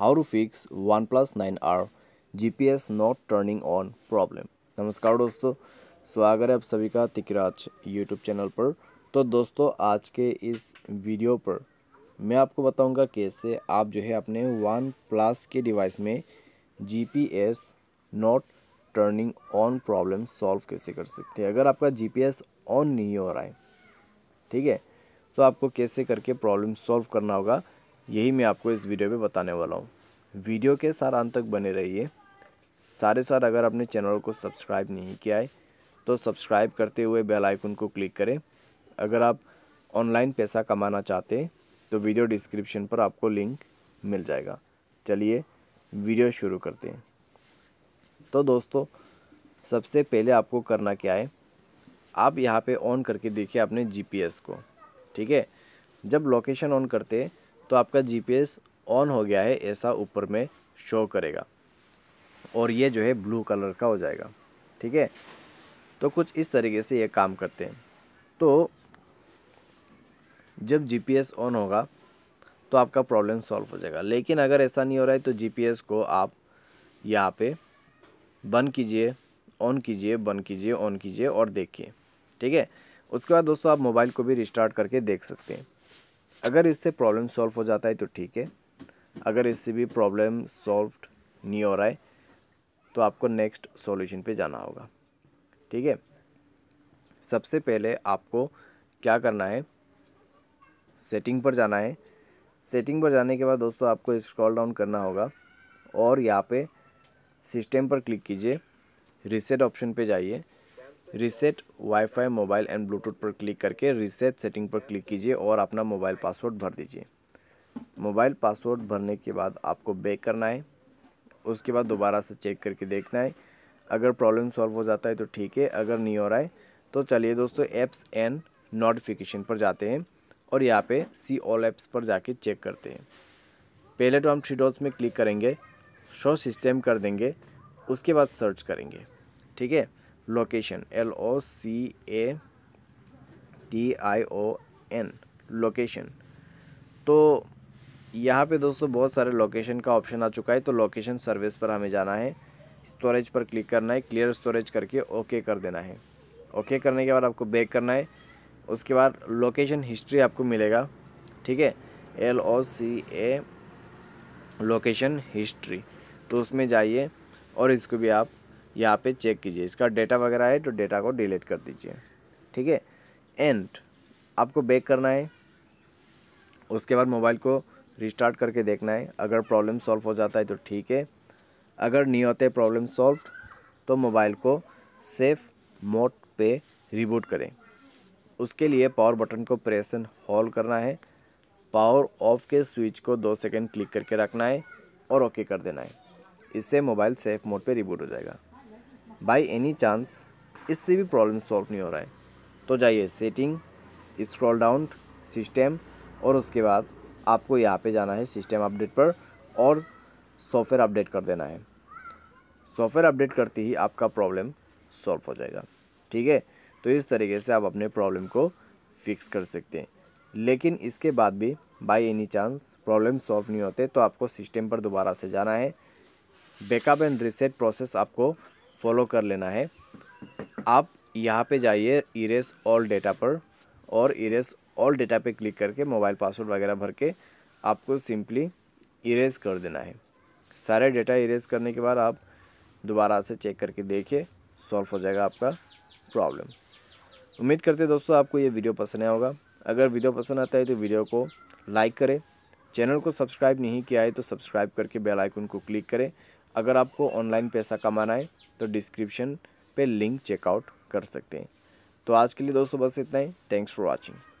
how to plus nine R G P S not turning on problem नमस्कार दोस्तों स्वागत है आप सभी का तिकराज यूट्यूब चैनल पर तो दोस्तों आज के इस वीडियो पर मैं आपको बताऊंगा कैसे आप जो है अपने वन प्लस के डिवाइस में G P S not turning on problem solve कैसे कर सकते हैं अगर आपका जी पी एस ऑन नहीं हो रहा है ठीक है तो आपको कैसे करके प्रॉब्लम सॉल्व करना होगा यही मैं आपको इस वीडियो में बताने वाला हूँ वीडियो के सार अंत तक बने रहिए सारे साथ अगर आपने चैनल को सब्सक्राइब नहीं किया है तो सब्सक्राइब करते हुए बेल आइकन को क्लिक करें अगर आप ऑनलाइन पैसा कमाना चाहते हैं तो वीडियो डिस्क्रिप्शन पर आपको लिंक मिल जाएगा चलिए वीडियो शुरू करते हैं तो दोस्तों सबसे पहले आपको करना क्या है आप यहाँ पे ऑन करके देखिए अपने जीपीएस को ठीक है जब लोकेशन ऑन करते हैं तो आपका जीपीएस ऑन हो गया है ऐसा ऊपर में शो करेगा और ये जो है ब्लू कलर का हो जाएगा ठीक है तो कुछ इस तरीके से ये काम करते हैं तो जब जीपीएस ऑन होगा तो आपका प्रॉब्लम सॉल्व हो जाएगा लेकिन अगर ऐसा नहीं हो रहा है तो जीपीएस को आप यहाँ पे बंद कीजिए ऑन कीजिए बंद कीजिए ऑन कीजिए और देखिए ठीक है उसके बाद दोस्तों आप मोबाइल को भी रिस्टार्ट करके देख सकते हैं अगर इससे प्रॉब्लम सॉल्व हो जाता है तो ठीक है अगर इससे भी प्रॉब्लम सॉल्व नहीं हो रहा है तो आपको नेक्स्ट सॉल्यूशन पे जाना होगा ठीक है सबसे पहले आपको क्या करना है सेटिंग पर जाना है सेटिंग पर जाने के बाद दोस्तों आपको स्क्रॉल डाउन करना होगा और यहाँ पे सिस्टम पर क्लिक कीजिए रिसेट ऑप्शन पे जाइए reset WiFi mobile and bluetooth पर क्लिक करके रीसेट सेटिंग पर क्लिक कीजिए और अपना मोबाइल पासवर्ड भर दीजिए मोबाइल पासवर्ड भरने के बाद आपको बैक करना है उसके बाद दोबारा से चेक करके देखना है अगर प्रॉब्लम सॉल्व हो जाता है तो ठीक है अगर नहीं हो रहा है तो चलिए दोस्तों ऐप्स एंड नोटिफिकेशन पर जाते हैं और यहाँ पे सी ऑल ऐप्स पर जाके चेक करते हैं पहले तो हम थ्री डॉट्स में क्लिक करेंगे शो सिस्टम कर देंगे उसके बाद सर्च करेंगे ठीक है location L O C A T I O N location तो यहाँ पे दोस्तों बहुत सारे लोकेशन का ऑप्शन आ चुका है तो लोकेशन सर्विस पर हमें जाना है स्टोरेज पर क्लिक करना है क्लियर स्टोरेज करके ओके कर देना है ओके करने के बाद आपको बैक करना है उसके बाद लोकेशन हिस्ट्री आपको मिलेगा ठीक है L O C A location history तो उसमें जाइए और इसको भी आप यहाँ पे चेक कीजिए इसका डेटा वगैरह है तो डेटा को डिलीट कर दीजिए ठीक है एंड आपको बैक करना है उसके बाद मोबाइल को रिस्टार्ट करके देखना है अगर प्रॉब्लम सॉल्व हो जाता है तो ठीक है अगर नहीं होते प्रॉब्लम सॉल्व तो मोबाइल को सेफ मोड पे रिबूट करें उसके लिए पावर बटन को प्रेस एंड होल्ड करना है पावर ऑफ के स्विच को दो सेकंड क्लिक करके रखना है और ओके कर देना है इससे मोबाइल सेफ मोड पे रिबूट हो जाएगा बाय एनी चांस इससे भी प्रॉब्लम सॉल्व नहीं हो रहा है तो जाइए सेटिंग स्क्रॉल डाउन सिस्टम और उसके बाद आपको यहाँ पे जाना है सिस्टम अपडेट पर और सॉफ्टवेयर अपडेट कर देना है सॉफ्टवेयर अपडेट करते ही आपका प्रॉब्लम सॉल्व हो जाएगा ठीक है तो इस तरीके से आप अपने प्रॉब्लम को फिक्स कर सकते हैं लेकिन इसके बाद भी by any chance problem solve नहीं होते तो आपको सिस्टम पर दोबारा से जाना है बैकअप एंड रिसेट प्रोसेस आपको फॉलो कर लेना है आप यहाँ पे जाइए इरेस ऑल डेटा पर और इरेस ऑल डेटा पे क्लिक करके मोबाइल पासवर्ड वगैरह भर के आपको सिंपली इरेज कर देना है सारे डेटा इरेज करने के बाद आप दोबारा से चेक करके देखिए सॉल्व हो जाएगा आपका प्रॉब्लम उम्मीद करते दोस्तों आपको ये वीडियो पसंद आया होगा अगर वीडियो पसंद आता है तो वीडियो को लाइक करें चैनल को सब्सक्राइब नहीं किया है तो सब्सक्राइब करके बेल आइकन को क्लिक करें अगर आपको ऑनलाइन पैसा कमाना है तो डिस्क्रिप्शन पे लिंक चेकआउट कर सकते हैं तो आज के लिए दोस्तों बस इतना ही थैंक्स फॉर वॉचिंग